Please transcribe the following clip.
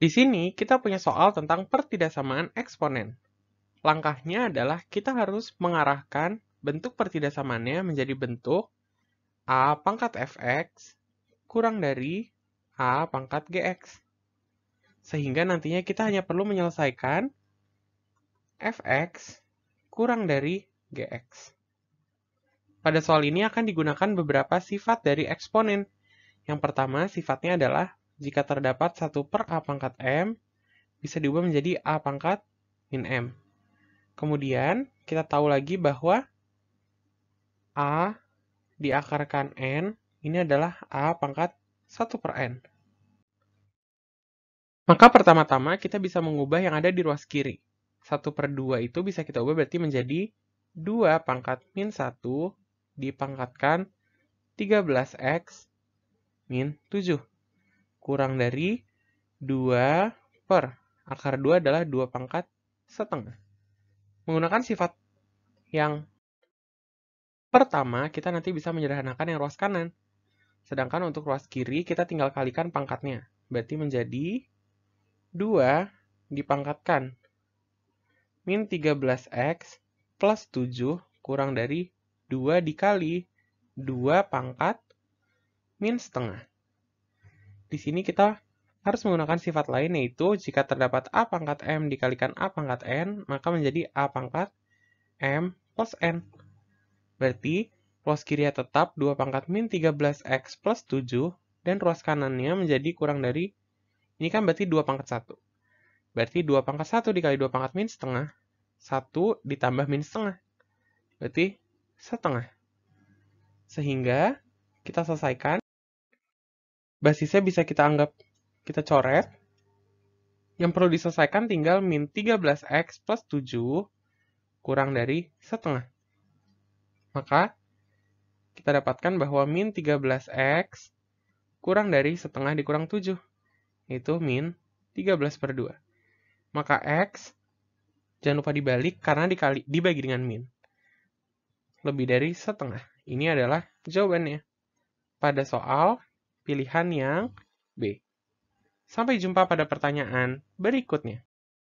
Di sini kita punya soal tentang pertidaksamaan eksponen. Langkahnya adalah kita harus mengarahkan bentuk pertidaksamaannya menjadi bentuk A pangkat fx kurang dari A pangkat gx. Sehingga nantinya kita hanya perlu menyelesaikan fx kurang dari gx. Pada soal ini akan digunakan beberapa sifat dari eksponen. Yang pertama sifatnya adalah jika terdapat 1 per A pangkat M, bisa diubah menjadi A pangkat min M. Kemudian, kita tahu lagi bahwa A diakarkan N, ini adalah A pangkat 1 per N. Maka pertama-tama kita bisa mengubah yang ada di ruas kiri. 1 per 2 itu bisa kita ubah berarti menjadi 2 pangkat min 1 dipangkatkan 13x min 7 kurang dari 2 per. Akar 2 adalah 2 pangkat setengah. Menggunakan sifat yang pertama, kita nanti bisa menyederhanakan yang ruas kanan. Sedangkan untuk ruas kiri, kita tinggal kalikan pangkatnya. Berarti menjadi 2 dipangkatkan. Min 13x plus 7 kurang dari 2 dikali 2 pangkat min setengah. Di sini kita harus menggunakan sifat lain yaitu jika terdapat A pangkat M dikalikan A pangkat N, maka menjadi A pangkat M plus N. Berarti ruas kiri tetap 2 pangkat min 13X plus 7 dan ruas kanannya menjadi kurang dari, ini kan berarti 2 pangkat 1. Berarti 2 pangkat 1 dikali 2 pangkat min setengah, 1 ditambah min setengah. Berarti setengah. Sehingga kita selesaikan basisnya bisa kita anggap kita coret. Yang perlu diselesaikan tinggal min 13x plus 7 kurang dari setengah. Maka kita dapatkan bahwa min 13x kurang dari setengah dikurang 7, itu min 13 per 2. Maka x jangan lupa dibalik karena dikali, dibagi dengan min. Lebih dari setengah. Ini adalah jawabannya. Pada soal pilihan yang B. Sampai jumpa pada pertanyaan berikutnya.